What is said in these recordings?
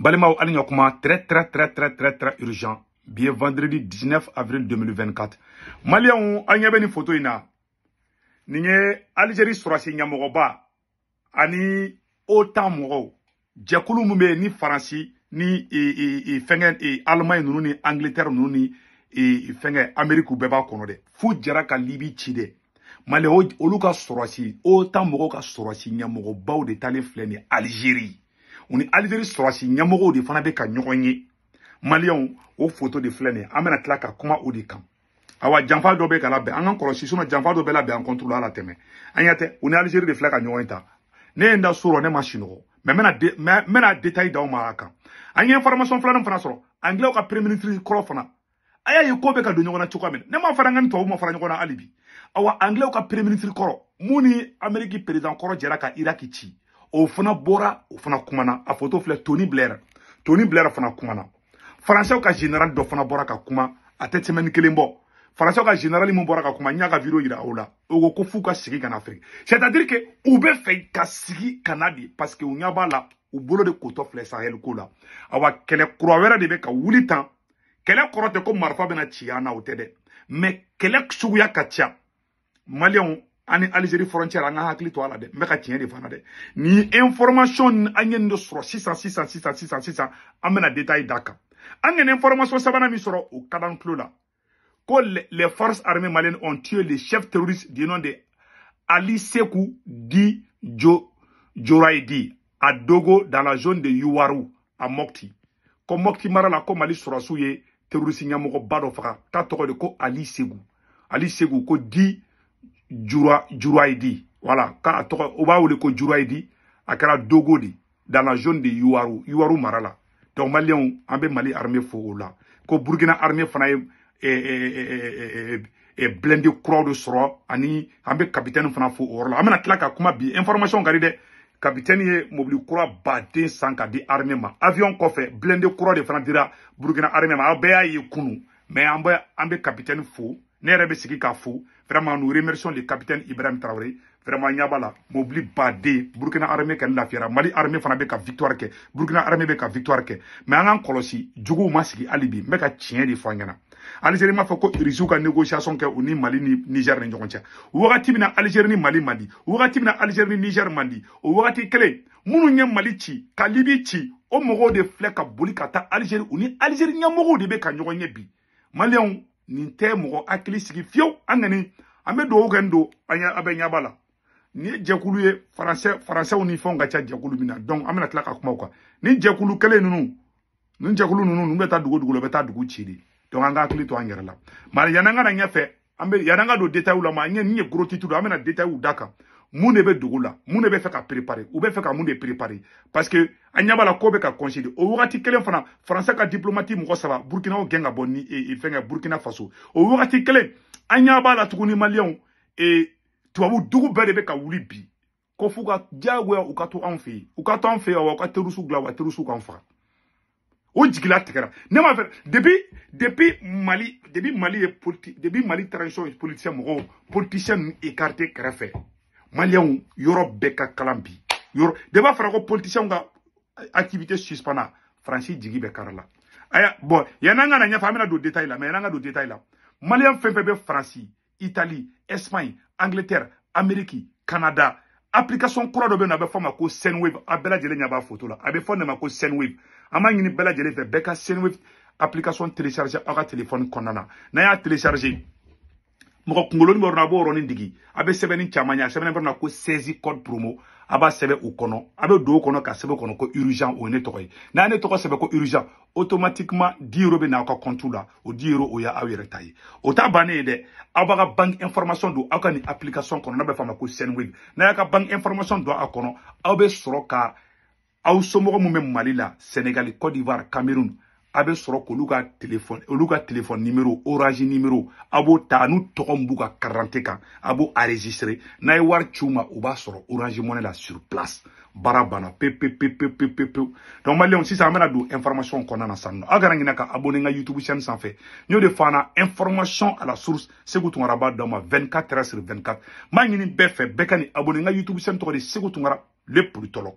balimaw ou ɲɔ très très très très très très urgent Bien vendredi 19 avril 2024 Malia, an ɲɛ photo. nin foto in na nin ani otan mɔgɔw jɛkulu min ni faransi ni e, e, e, fɛngɛ Allemagne, ni angleterre ninnu ni fɛngɛ amerikiw bɛɛ Beba kɔnɔ dɛ f'u jɛra ka libi ci dɛ maliyɛn Luka ka sɔrɔsi otan ka ka sɔrɔsi ou de talen filɛ uni ni sorasi sɔrɔsi de fana be ka ɲɔgɔn ye o foto de filɛ nin ye ka kuma o de kan awa janfa dɔ ka labɛn an ka kɔlɔsi sinɔ janfa dɔ bɛ an kɔntolo ala tɛmɛ an ɲɛ tɛ de filɛ ka ta ne ye n ne ma sinɔgɔ mɛ n bɛna detayi d'aw ma a kan an information filanan fana sɔrɔ angilɛw ka premier ministre kɔrɔ fana a y'a ye ka don ɲɔgɔn na cogoya min ne ma fara n ka ni fara ɲɔgɔn na hali awa angilɛw ka premier ministre kɔrɔ mun ni amɛriki président kɔrɔ ka iraki ci o fana Bora o fana kumana a foto filɛ toni Blair toni Blair fana kumana français ka general do fana bora ka kuma a tɛ semaine kelen bɔ ka general min bɔra ka kuma n y'a ka video yira sigi na c'est à dire que u bɛ fɛ ka sigi parce que ou nya b'a la de kotɔ fle sahel ko la awa kele kura wɛrɛ de bɛ ka wuli tan kɛlɛ kɔrɔ ko marifa bɛna ci na o tɛ ka ani Algérie frontière an ka hakili to a la dɛ n bɛ ka de fɔ information an de sɔrɔ 600 600 600 sisan sisan détail d'a kan information sabanan min sɔrɔ au kadan d'an tulo la ko les forces armées maliennes ont tué les chefs terroristes du nom de Ali Sekou Di Jo Joraidi à Dogo dans la zone de Yuwaru à Mokti ko Mokti Marala, comme ko Mali sɔrɔsiw terroriste ɲɛmɔgɔba dɔ faga k'a de ko Ali Sekou Ali Sekou ko Di Jura Juraidi voilà k'a tɔgɔ o ou le ko Juraidi a kɛra Dogodi, dans la zone de Yuwaru Yuwaru marala donc malien Mali armée fo ko Burukina armée fana et blindé kuraw de soro, ani Ambe capitaine fana fo o yɔrɔ la an à ka information garide capitaine ye mobili kura baden san di armée ma avion coffre blindé kura de fana dira Burukina armée ma aw bɛɛ y'a mais en bɛ capitaine fo ne yɛrɛ bɛ vraiment nous remercions le capitaine Ibrahim Traoré vraiment Nyabala. Mobli la mobili Burkina armée la fière Mali armée fana bɛ victoire Ke. Burkina armée bɛ victoire mais en Colossi, Djougou jogow Alibi, sigi hali bi n bɛ ka tiɲɛ de fɔ Algérie m'a fɔ ko résout la négociation ni Mali ni Niger ni ɲɔgɔn cɛ wagati min na Algérie ni Mali man di wagati na Algérie ni Niger man o wagati kelen minnu ye Mali ci ka Libi ci o de filɛ ka boli ka taa Algérie ni Algérie de bɛ ka Malion bi nin tɛ mɔgɔ hakili sigi fiyewu an kɔni an bɛ dugawu kɛ nin don an bɛ ɲɛ la nin ye jɛkulu ye faransɛ faransɛw ni fɛnw ka ca jɛkulu min na donc an bɛna tila ka kuma o kan nin jɛkulu kelen ninnu nin jɛkulu ninnu ninnu bɛ taa dugu dugu la u bɛ taa dugu ci de donc an ka hakili to an yɛrɛ la mara yanni an ka na ɲɛfɛ an bɛ yanni an ka don détail la ma an ye nin ye gros titre ye an bɛna détail da kan mun de bɛ dugu la mun de ou fɛ ka préparer de parce que an la ko bɛ ka concéder Au wagati kelen fana faransa ka diplomate mɔgɔ saba burukinaw gɛn ka bɔ ni e, e, faso Au wagati kelen an la tuguni maliyɛnw e, tubabu dugu bɛɛ de bɛ ka wuli bi ko f'u ka diyagoya u ka to anw fɛ yen u ka ka ne m'a depuis depuis mali depuis mali ye depuis mali transition ye politicien mɔgɔw politicien ninnu écarté Malian, Europe, Beka Kalambi, kalan bi yɔrɔ de b'a ko activité aya ah, a un ka na ɲɛfɛ an bɛna détail là. la mɛ yann'an ka détail la maliyɛn espagne angleterre Amérique, canada application kura dɔ na yen nɔ a ah, bɛ ah, fɔ a ma a b'a photo la a bɛ fɔ nin senwave Ama b'a ɲini application télécharger A téléphone Konana. Naya n'a télécharger mɔgɔ kunkoloni bɛ yɔrɔ min na a b'o yɔrɔnin digi a bɛ sɛbɛnni caman ye a sɛbɛnnen bɛ na ko seize code promo a b'a sɛbɛn o kɔnɔ a bɛ don o kɔnɔ ka sɛbɛn kɔnɔ ko urgent o ye ne tɔgɔ ye n'a ne tɔgɔ sɛbɛn ko urgent automatiquement di euro bɛ na aw ka compte la o di euro o ye aw yɛrɛ ta ye o t'a bannen ye dɛ aw b'a ka bank information don aw ka nin application kɔnɔ n'a bɛ f'a ma ko sendwave n'a y'a ka bank information don a kɔnɔ aw bɛ sɔrɔ ka aw somɔgɔ minnu bɛ mali la senegal cote d'ivoire cameroun abe bɛ sɔrɔ Telephone, téléphone Telephone numero, orange numéro abo tanut ta n'u abo min ka a enregistré n'a ye wari orange monela la sur place barabana banna donc maliyɛnw si ça amène à information konana na sisan nɔ ka abonné youtube chaîne sans fait y'o de information à la source tu Tunkara rabat dans ma 24 heures sur 24 n b'a ɲini bekani, fɛ abonné youtube chaîne to de Sekou le politologue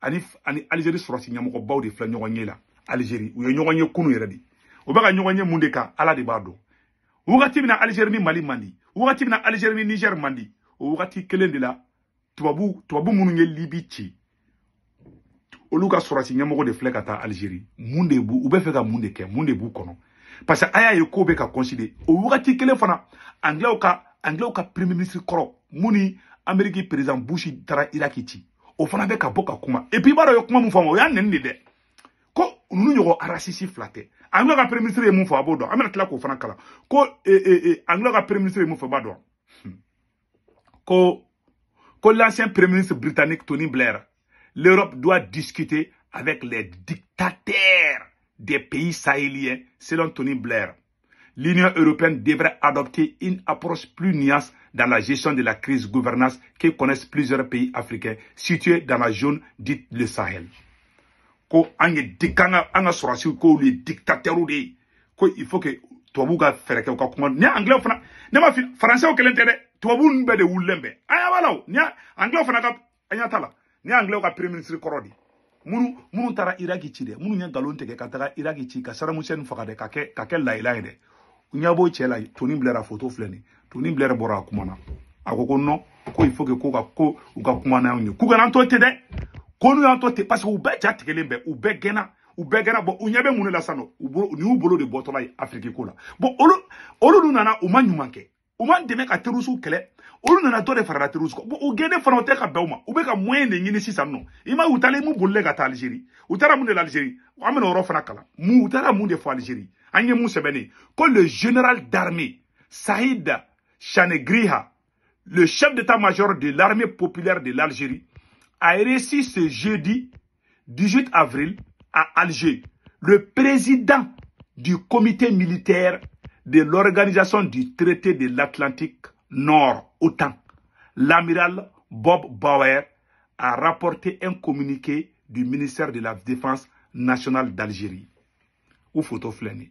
ani ani Algérie sɔrɔsi ɲɛmɔgɔbaw de filɛ ɲɔgɔn ye la Algérie u ye ɲɔgɔn ye kunu yɛrɛ de u bɛ ka ɲɔgɔn ye mun de kan ala de b'a dɔn wagati min na Algérie ni Mali man di wagati min na Algérie ni Niger man di o wagati kelen de la tubabu tubabu minnu ye Libi ci olu ka sɔrɔsi ɲɛmɔgɔ de filɛ ka taa Algérie mun de b'u u bɛ fɛ ka mun de kɛ mun de b'u kɔnɔ parce que a y'a ye ko bɛ ka considé o wagati kelen fana anglais ka anglais ka premier ministre kɔrɔ mun ni Amérique président Bush taara Irak ci o fana bɛ ka bɔ ka kuma et puis i b'a dɔn o ye kuma min fɔ a ma o y'a nɛni de dɛ ko ninnu ɲɔgɔn arasisi fila tɛ angilɛ premier ministre ye mun fɔ a b'o dɔn an bɛna tila k'o fana kalan ko e, e, e, angilɛ ka premier ministre ye mun fɔ i b'a dɔn hmm. ko ko l'ancien premier ministre britannique Tony Blair l'Europe doit discuter avec les dictateurs des pays sahéliens selon Tony Blair l'Union européenne devrait adopter une approche plus nuancée dans la gestion de la crise gouvernance que connaissent plusieurs pays africains situés dans la zone dite le Sahel. Ko an dikanga an ka sɔrɔsiw k'olu ye dictateurs de ko il faut que tubabuw faire fɛɛrɛ kɛ u ni anglais français kelen l'intérêt. dɛ tubabu de wulilen bɛ an ni anglais fana ka an ni anglais ka premier ministre kɔrɔ de minnu tara, iraki ci dɛ minnu ye ke tigɛ iraki ci ka sadamu faga dɛ kake kɛ ka ɲabo cɛ la toni bilɛra foto filɛ ni toni bilɛra bɔra a kumana a ko ko nɔ ko il faut que ko ka ko u ka kuma n'anw ye k'u kana to ten dɛ ko n'u y'an to ten parce que u bɛɛ ja tigɛlen bɛ u bɛɛ gɛnna u bɛɛ gɛnna bɔn u ɲɛ bɛ mun de la sisan nɔ u bolo u y'u bolo de bɔtɔla ye afiriki ko la bɔn olu olu dun nana u ma ɲuman kɛ u ma dɛmɛ ka terisiw kɛlɛ olu nana dɔ de farala terisiw kan bɔn u gɛnnen fana o tɛ ka bɛn u ma u bɛ ka moyen de ɲini sisan nɔ i ma u taalen mun bolilen ka taa alizeri u taara mun de la alizeri an bɛna o yɔrɔ fana kalan mun u taara mun de fɔ alizeri quand le général d'armée Saïd Chanegriha, le chef d'état-major de l'armée populaire de l'Algérie, a réussi ce jeudi 18 avril à Alger le président du comité militaire de l'organisation du traité de l'Atlantique Nord, OTAN, l'amiral Bob Bauer, a rapporté un communiqué du ministère de la Défense nationale d'Algérie. Ou photo flané.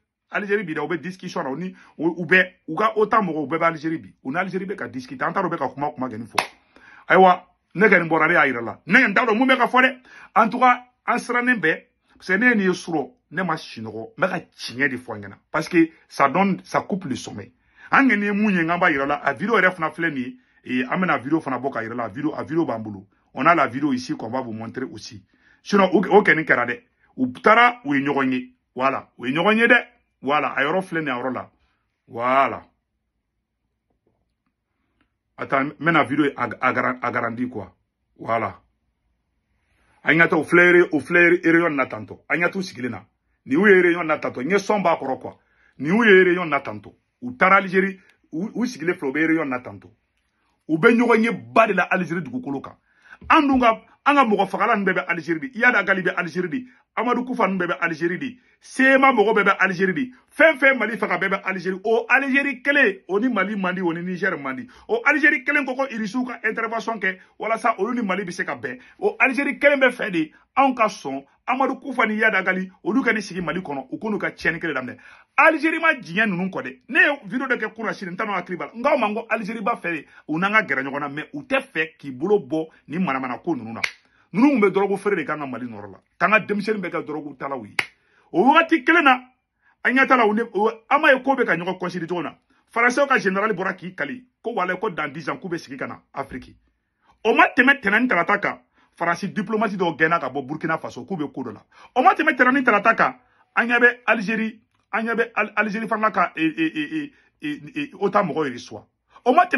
Algérie bi da u discussion na u ni u bɛ u ka OTAN mɔgɔw bɛɛ bɛ Algérie bi u ni Algérie bɛ ka discuter an t'a ka kuma kuma kɛ nin fɔ ne kɔni bɔra ne y'a la ne kɔni t'a dɔn mun ka fɔ en tout cas en sirannen bɛɛ parce que ne ye nin ye surɔ ne ma ka de fɔ an parce que ça donne ça coupe le sommeil an kɔni ye mun b'a la a vidéo yɛrɛ fana filɛ amena ye vidéo fana boka k'a la vidéo a vidéo bambulu. on a la vidéo ici qu'on va vous montrer aussi sinon o kɔni kɛra de u ou u ye voilà ou ye ɲɔgɔn Voilà, a yɔrɔ filɛ nin yɔrɔ la. Voilà. Attends, mets la vidéo agrandie quoi. Voilà. An y'a ta o filɛ o filɛ réunion na tantôt. An y'a t'u sigilen na. Ni u ye réunion na tantôt, n ye sɔn b'a kɔrɔ quoi. Ni u ye réunion na tantôt. U taara Algérie, u sigilen filɛ u bɛ réunion na tantôt. U bɛ ɲɔgɔn ye ba de la Algérie dugukolo kan. An dun ka Anga mogo mɔgɔ fagalan bebe yada galibe amadu kufan bɛɛ sema mɔgɔ bebe bɛ alizeri fem mali faga o Algeri Kele oni mali mandi oni Niger mandi o alizeri Kele koko Irisuka intervention wala sa sa ni mali bɛ o Algeri kelen be fedi amadu kufani ya dagali olu ka ni sigi mali kɔnɔ u ko n'u ka tiɲɛni kelen daminɛ alizeri ma diɲɛ ninnu kɔ dɛ ne ye video dɔ kɛ kunna sini n t'a dɔn hakili b'a la n k'aw ma n ko alizeri ba fɛ de u n'an ka gɛrɛ ɲɔgɔn na mɛ u tɛ fɛ k'i bolo bɔ nin manamana ko ninnu na ninnu tun bɛ dɔrɔgu feere de k'an ka mali nɔrɔ la k'an ka denmisɛnnin bɛɛ kɛ dɔrɔgu talaw ye o wagati kelen na an ɲɛ t'a la u ni an m'a ye ko bɛ ka ɲɔgɔn kɔnsidi cogo na faransiw ka generali bɔra k'i kali ko wala ko dan dizan k'u bɛ sigi ka na afiriki o ma tɛmɛ tɛnɛni tarata kan faransi diplomati do Ogena ka burkina faso Kube bɛ la o ma tɛmɛ tɛnɛn ni tarata Algeri Algérie ɲɛ Algérie alizeri et ɲɛ bɛ et fana ka ota e, e, e, o ma ni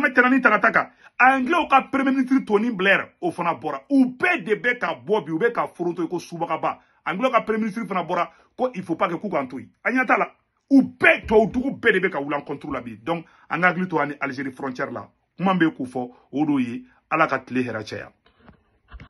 premier ministre tony blair ofana fana bɔra de bɛ ka bɔ bi u ka ba, ko subagaba ka premier ministre bora, ko il faut pas que k'u k'an to yen la u bɛɛ tubabu dugu de ka wuli an la bi donc an ka frontière la mambe ala ka